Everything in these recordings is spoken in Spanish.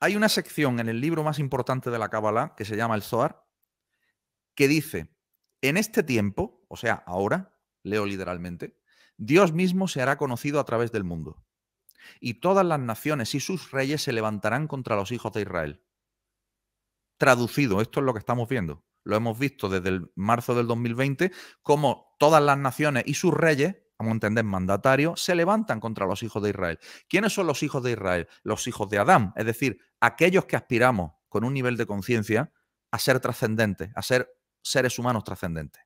Hay una sección en el libro más importante de la Cábala que se llama el Zohar que dice, en este tiempo, o sea, ahora, leo literalmente, Dios mismo se hará conocido a través del mundo. Y todas las naciones y sus reyes se levantarán contra los hijos de Israel. Traducido, esto es lo que estamos viendo. Lo hemos visto desde el marzo del 2020, como todas las naciones y sus reyes como entender, mandatario, se levantan contra los hijos de Israel. ¿Quiénes son los hijos de Israel? Los hijos de Adán, es decir, aquellos que aspiramos con un nivel de conciencia a ser trascendentes, a ser seres humanos trascendentes.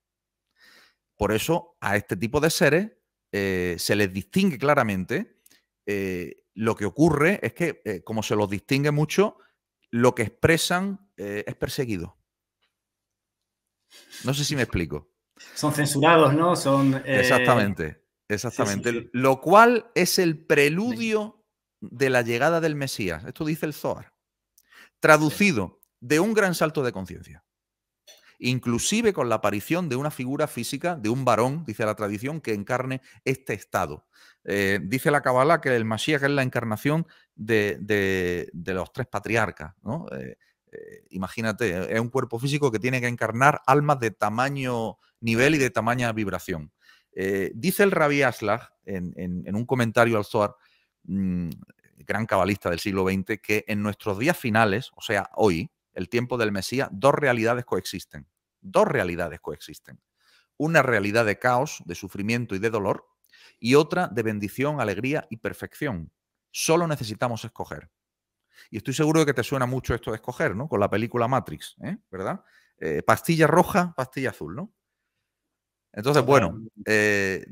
Por eso a este tipo de seres eh, se les distingue claramente. Eh, lo que ocurre es que, eh, como se los distingue mucho, lo que expresan es perseguido. No sé si me explico. Son censurados, ¿no? Son. Exactamente. Exactamente. Lo cual es el preludio de la llegada del Mesías. Esto dice el Zohar. Traducido de un gran salto de conciencia. Inclusive con la aparición de una figura física, de un varón, dice la tradición, que encarne este estado. Eh, dice la Kabbalah que el Mashiach es la encarnación de, los tres patriarcas. ¿no? Eh, eh, imagínate, es un cuerpo físico que tiene que encarnar almas de tamaño nivel y de tamaña vibración. Eh, dice el Rabbi Aslach en, un comentario al Zohar, mm, gran cabalista del siglo XX, que en nuestros días finales, o sea, hoy, el tiempo del Mesías, dos realidades coexisten. Dos realidades coexisten. Una realidad de caos, de sufrimiento y de dolor, y otra de bendición, alegría y perfección. Solo necesitamos escoger. Y estoy seguro de que te suena mucho esto de escoger, ¿no? Con la película Matrix, ¿eh? ¿verdad? Eh, pastilla roja, pastilla azul, ¿no? Entonces, bueno, eh,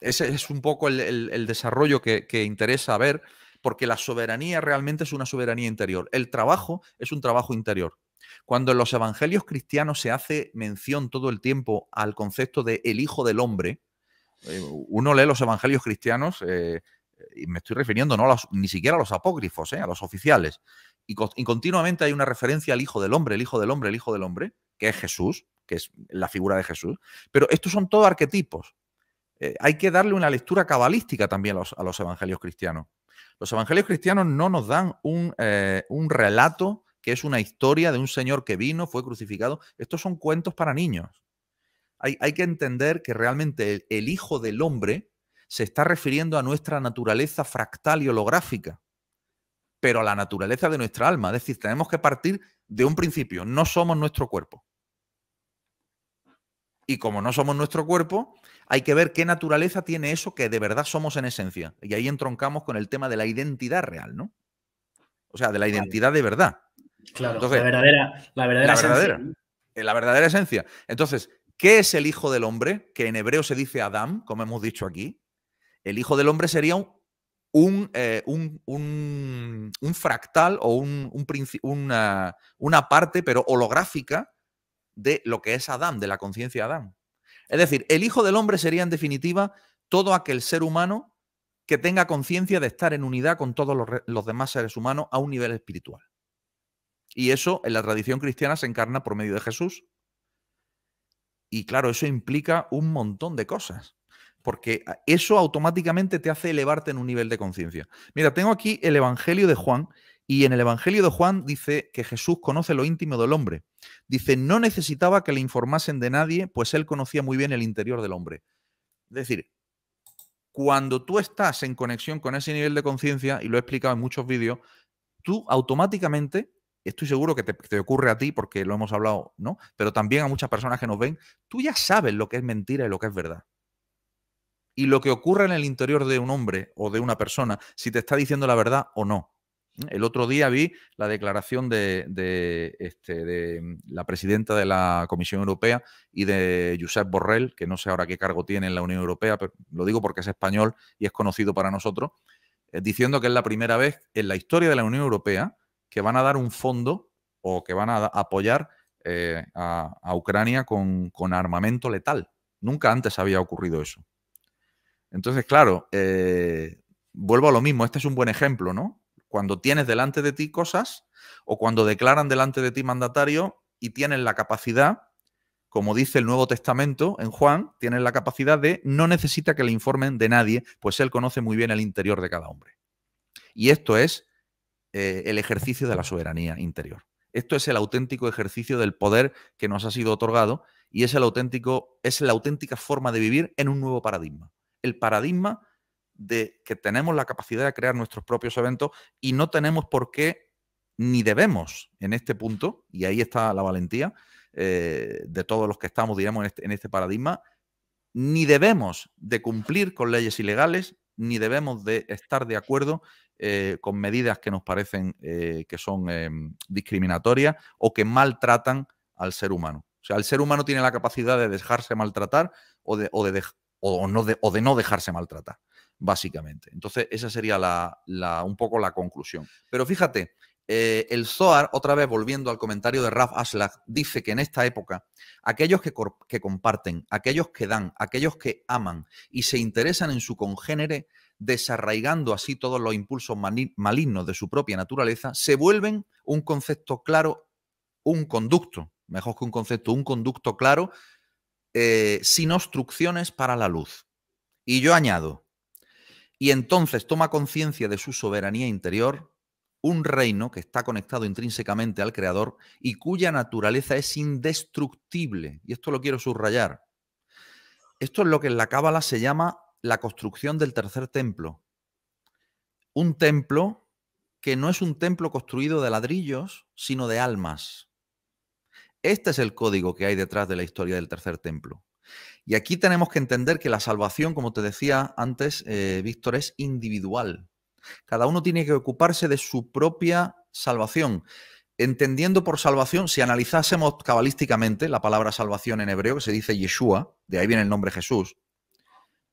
ese es un poco el, desarrollo que, interesa ver, porque la soberanía realmente es una soberanía interior. El trabajo es un trabajo interior. Cuando en los evangelios cristianos se hace mención todo el tiempo al concepto de el hijo del hombre, eh, uno lee los evangelios cristianos, eh, y me estoy refiriendo no ni siquiera a los apócrifos, a los oficiales, y continuamente hay una referencia al hijo del hombre, el hijo del hombre, el hijo del hombre, que es Jesús, que es la figura de Jesús. Pero estos son todos arquetipos. Eh, hay que darle una lectura cabalística también a los, evangelios cristianos. Los evangelios cristianos no nos dan eh, un, relato que es una historia de un señor que vino, fue crucificado. Estos son cuentos para niños. Hay, que entender que realmente el, el, Hijo del Hombre se está refiriendo a nuestra naturaleza fractal y holográfica, pero a la naturaleza de nuestra alma. Es decir, tenemos que partir de un principio, no somos nuestro cuerpo. Y como no somos nuestro cuerpo, hay que ver qué naturaleza tiene eso que de verdad somos en esencia. Y ahí entroncamos con el tema de la identidad real, ¿no? O sea, de la identidad de verdad. Claro, la verdadera, la verdadera, esencia. Eh, la verdadera esencia. Entonces, ¿qué es el hijo del hombre? Que en hebreo se dice Adam, como hemos dicho aquí. El hijo del hombre sería un, eh, fractal o un, una, una, parte, pero holográfica, de lo que es Adán, de la conciencia Adán. Es decir, el Hijo del Hombre sería en definitiva todo aquel ser humano que tenga conciencia de estar en unidad con todos los, los, demás seres humanos a un nivel espiritual. Y eso en la tradición cristiana se encarna por medio de Jesús. Y claro, eso implica un montón de cosas, porque eso automáticamente te hace elevarte en un nivel de conciencia. Mira, tengo aquí el Evangelio de Juan, y en el Evangelio de Juan dice que Jesús conoce lo íntimo del hombre. Dice, no necesitaba que le informasen de nadie, pues él conocía muy bien el interior del hombre. Es decir, cuando tú estás en conexión con ese nivel de conciencia, y lo he explicado en muchos vídeos, tú automáticamente, estoy seguro que te, te, ocurre a ti porque lo hemos hablado, ¿no? Pero también a muchas personas que nos ven, tú ya sabes lo que es mentira y lo que es verdad. Y lo que ocurre en el interior de un hombre o de una persona, si te está diciendo la verdad o no. El otro día vi la declaración de, este, mm, la presidenta de la Comisión Europea y de Josep Borrell, que no sé ahora qué cargo tiene en la Unión Europea, pero lo digo porque es español y es conocido para nosotros, eh, diciendo que es la primera vez en la historia de la Unión Europea que van a dar un fondo o que van a apoyar eh, a, Ucrania con, armamento letal. Nunca antes había ocurrido eso. Entonces, claro, eh, vuelvo a lo mismo, este es un buen ejemplo, ¿no? cuando tienes delante de ti cosas o cuando declaran delante de ti mandatario y tienen la capacidad, como dice el Nuevo Testamento en Juan, tienen la capacidad de no necesita que le informen de nadie, pues él conoce muy bien el interior de cada hombre. Y esto es eh, el ejercicio de la soberanía interior. Esto es el auténtico ejercicio del poder que nos ha sido otorgado y es, el auténtico, es la auténtica forma de vivir en un nuevo paradigma. El paradigma de que tenemos la capacidad de crear nuestros propios eventos y no tenemos por qué ni debemos en este punto, y ahí está la valentía eh, de todos los que estamos, digamos, este, en este, paradigma, ni debemos de cumplir con leyes ilegales, ni debemos de estar de acuerdo eh, con medidas que nos parecen eh, que son em, discriminatorias o que maltratan al ser humano. O sea, el ser humano tiene la capacidad de dejarse maltratar o de, o de no dejarse maltratar básicamente. Entonces, esa sería la, un poco la conclusión. Pero fíjate, eh, el Zohar, otra vez volviendo al comentario de Raf Aslach, dice que en esta época aquellos que, comparten, aquellos que dan, aquellos que aman y se interesan en su congénere, desarraigando así todos los impulsos malignos de su propia naturaleza, se vuelven un concepto claro, un conducto, mejor que un concepto, un conducto claro, eh, sin obstrucciones para la luz. Y yo añado, y entonces toma conciencia de su soberanía interior, un reino que está conectado intrínsecamente al Creador y cuya naturaleza es indestructible. Y esto lo quiero subrayar. Esto es lo que en la Cábala se llama la construcción del tercer templo. Un templo que no es un templo construido de ladrillos, sino de almas. Este es el código que hay detrás de la historia del tercer templo. Y aquí tenemos que entender que la salvación, como te decía antes, eh, Víctor, es individual. Cada uno tiene que ocuparse de su propia salvación. Entendiendo por salvación, si analizásemos cabalísticamente la palabra salvación en hebreo, que se dice Yeshua, de ahí viene el nombre Jesús,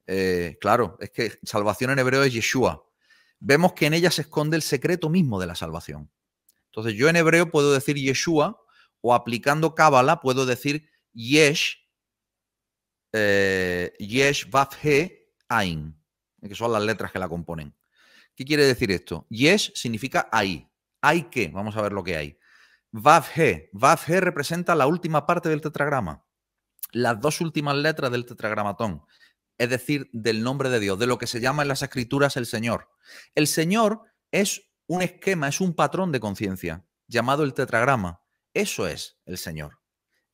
eh, claro, es que salvación en hebreo es Yeshua. Vemos que en ella se esconde el secreto mismo de la salvación. Entonces yo en hebreo puedo decir Yeshua o aplicando Cábala puedo decir Yesh, eh, yesh Vav He que son las letras que la componen. ¿Qué quiere decir esto? Yesh significa ahí. ¿Hay que, Vamos a ver lo que hay. Vav He. representa la última parte del tetragrama. Las dos últimas letras del tetragramatón. Es decir, del nombre de Dios, de lo que se llama en las escrituras el Señor. El Señor es un esquema, es un patrón de conciencia llamado el tetragrama. Eso es el Señor.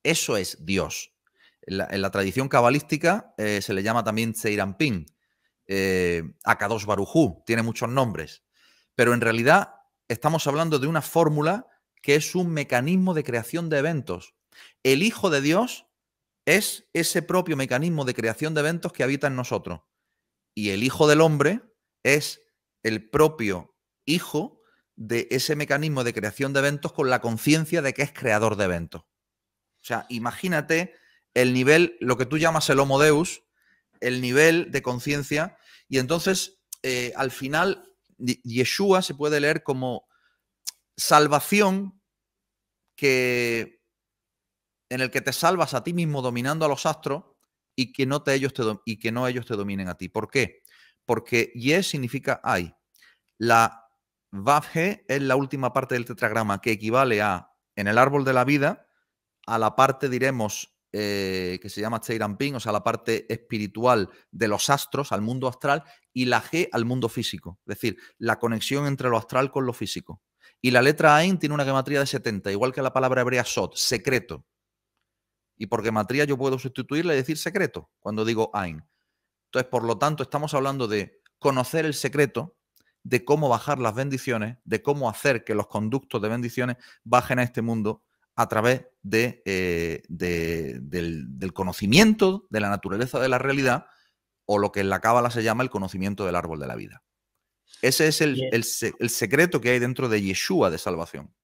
Eso es Dios. En la, tradición cabalística eh, se le llama también Zeirampin eh, Akados Barujú, tiene muchos nombres. Pero en realidad estamos hablando de una fórmula que es un mecanismo de creación de eventos. El Hijo de Dios es ese propio mecanismo de creación de eventos que habita en nosotros. Y el Hijo del Hombre es el propio Hijo de ese mecanismo de creación de eventos con la conciencia de que es creador de eventos. O sea, imagínate el nivel, lo que tú llamas el Homo Deus, el nivel de conciencia, y entonces eh, al final Yeshua se puede leer como salvación que en el que te salvas a ti mismo dominando a los astros y que no, te, ellos, te, y que no ellos te dominen a ti. ¿Por qué? Porque Ye significa hay. La Vavhe es la última parte del tetragrama que equivale a, en el árbol de la vida, a la parte, diremos, eh, que se llama Ping, o sea, la parte espiritual de los astros al mundo astral, y la G al mundo físico, es decir, la conexión entre lo astral con lo físico. Y la letra Ain tiene una gematría de 70, igual que la palabra hebrea Sot, secreto. Y por gematría yo puedo sustituirla y decir secreto cuando digo Ain. Entonces, por lo tanto, estamos hablando de conocer el secreto de cómo bajar las bendiciones, de cómo hacer que los conductos de bendiciones bajen a este mundo a través de, eh, del, conocimiento de la naturaleza de la realidad o lo que en la cábala se llama el conocimiento del árbol de la vida. Ese es el, el secreto que hay dentro de Yeshua de salvación.